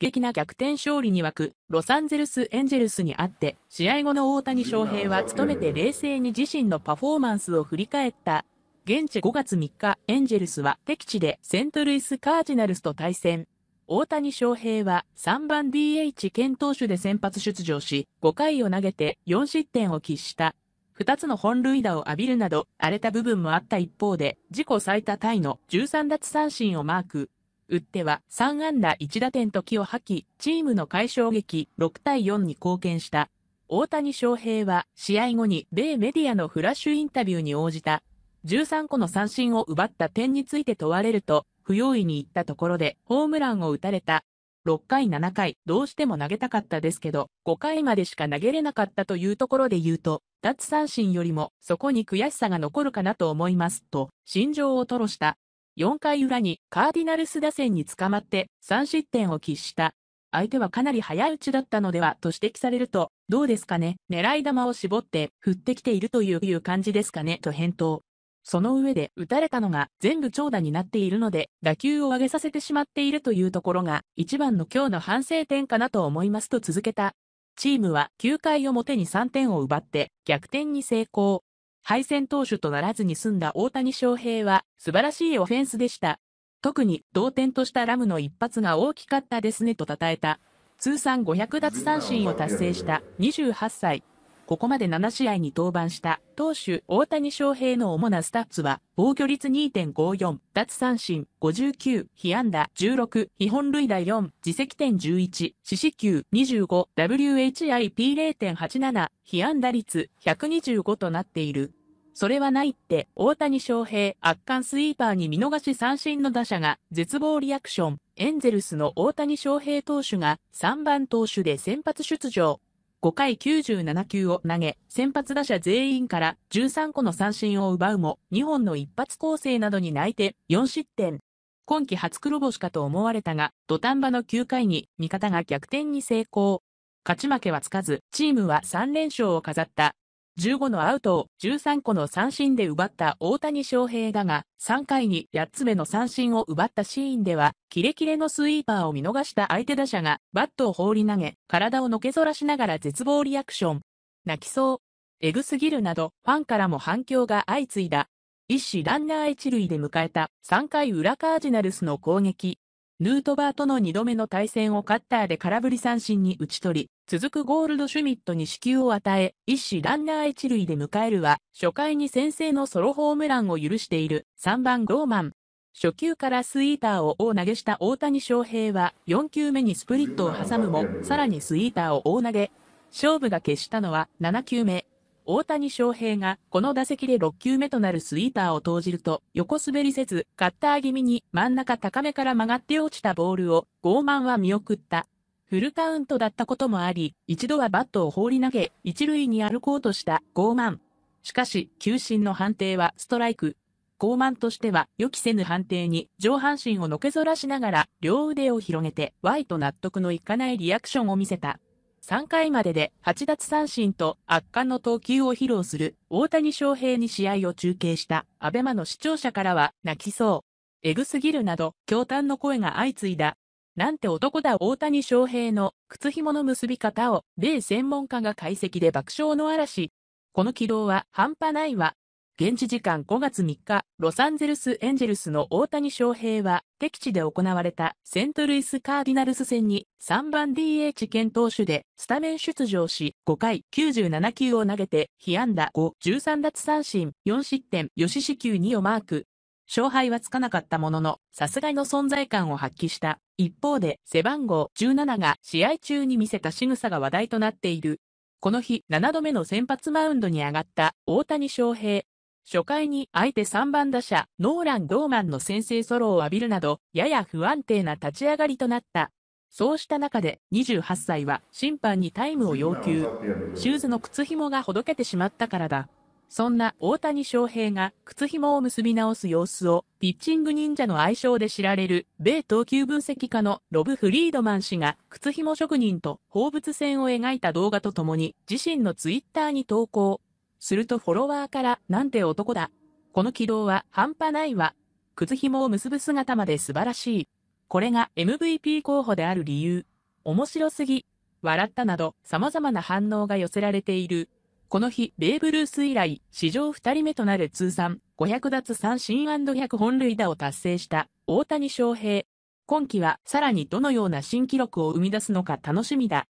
劇な逆転勝利に沸くロサンゼルス・エンジェルスにあって試合後の大谷翔平は努めて冷静に自身のパフォーマンスを振り返った現地5月3日エンジェルスは敵地でセントルイス・カージナルスと対戦大谷翔平は3番 DH 兼投手で先発出場し5回を投げて4失点を喫した2つの本塁打を浴びるなど荒れた部分もあった一方で自己最多タイの13奪三振をマーク打っては3安打1打点と気を吐き、チームの快勝劇6対4に貢献した。大谷翔平は試合後に米メディアのフラッシュインタビューに応じた。13個の三振を奪った点について問われると、不用意に言ったところでホームランを打たれた。6回7回どうしても投げたかったですけど、5回までしか投げれなかったというところで言うと、脱三振よりもそこに悔しさが残るかなと思いますと、心情を吐露した。4回裏にカーディナルス打線に捕まって3失点を喫した。相手はかなり早打ちだったのではと指摘されると、どうですかね狙い球を絞って振ってきているという感じですかねと返答。その上で打たれたのが全部長打になっているので、打球を上げさせてしまっているというところが、一番の今日の反省点かなと思いますと続けた。チームは9回表に3点を奪って逆転に成功。敗戦投手とならずに済んだ大谷翔平は素晴らしいオフェンスでした。特に同点としたラムの一発が大きかったですねと称えた。通算500奪三振を達成した28歳。ここまで7試合に登板した投手大谷翔平の主なスタッツは、防御率2.54、奪三振59、被安打16、被本塁打4、自責点11、四死球25、WHIP0.87、被安打率125となっている。それはないって、大谷翔平、圧巻スイーパーに見逃し三振の打者が、絶望リアクション。エンゼルスの大谷翔平投手が、3番投手で先発出場。5回97球を投げ、先発打者全員から13個の三振を奪うも、2本の一発構成などに泣いて4失点。今季初黒星かと思われたが、土壇場の9回に味方が逆転に成功。勝ち負けはつかず、チームは3連勝を飾った15のアウトを13個の三振で奪った大谷翔平だが、3回に8つ目の三振を奪ったシーンでは、キレキレのスイーパーを見逃した相手打者が、バットを放り投げ、体をのけぞらしながら絶望リアクション。泣きそう。エグすぎるなど、ファンからも反響が相次いだ。一死ランナー一塁で迎えた3回裏カージナルスの攻撃。ヌートバーとの2度目の対戦をカッターで空振り三振に打ち取り、続くゴールドシュミットに死球を与え、一死ランナー一塁で迎えるは、初回に先制のソロホームランを許している3番ゴーマン。初球からスイーターを大投げした大谷翔平は、4球目にスプリットを挟むも、さらにスイーターを大投げ。勝負が決したのは7球目。大谷翔平がこの打席で6球目となるスイーパーを投じると横滑りせずカッター気味に真ん中高めから曲がって落ちたボールを傲慢は見送った。フルカウントだったこともあり、一度はバットを放り投げ、一塁に歩こうとした傲慢。しかし、球審の判定はストライク。傲慢としては予期せぬ判定に上半身をのけぞらしながら両腕を広げて Y と納得のいかないリアクションを見せた。3回までで8奪三振と圧巻の投球を披露する大谷翔平に試合を中継したアベマの視聴者からは泣きそう。えぐすぎるなど、驚嘆の声が相次いだ。なんて男だ大谷翔平の靴紐の結び方を、米専門家が解析で爆笑の嵐。この軌道は半端ないわ。現地時間5月3日、ロサンゼルスエンジェルスの大谷翔平は、敵地で行われたセントルイスカーディナルス戦に3番 DH 兼投手でスタメン出場し、5回97球を投げて、被安打5、13奪三振、4失点、吉四球2をマーク。勝敗はつかなかったものの、さすがの存在感を発揮した。一方で、背番号17が試合中に見せた仕草が話題となっている。この日、7度目の先発マウンドに上がった大谷翔平。初回に相手3番打者、ノーラン・ドーマンの先制ソロを浴びるなど、やや不安定な立ち上がりとなった。そうした中で28歳は審判にタイムを要求。シューズの靴紐がほどけてしまったからだ。そんな大谷翔平が靴紐を結び直す様子をピッチング忍者の愛称で知られる米投球分析家のロブ・フリードマン氏が靴紐職人と放物線を描いた動画とともに自身のツイッターに投稿。するとフォロワーから、なんて男だ。この軌道は半端ないわ。靴紐を結ぶ姿まで素晴らしい。これが MVP 候補である理由。面白すぎ。笑ったなど様々な反応が寄せられている。この日、ベーブ・ルース以来、史上2人目となる通算500奪三振 &100 本塁打を達成した大谷翔平。今季はさらにどのような新記録を生み出すのか楽しみだ。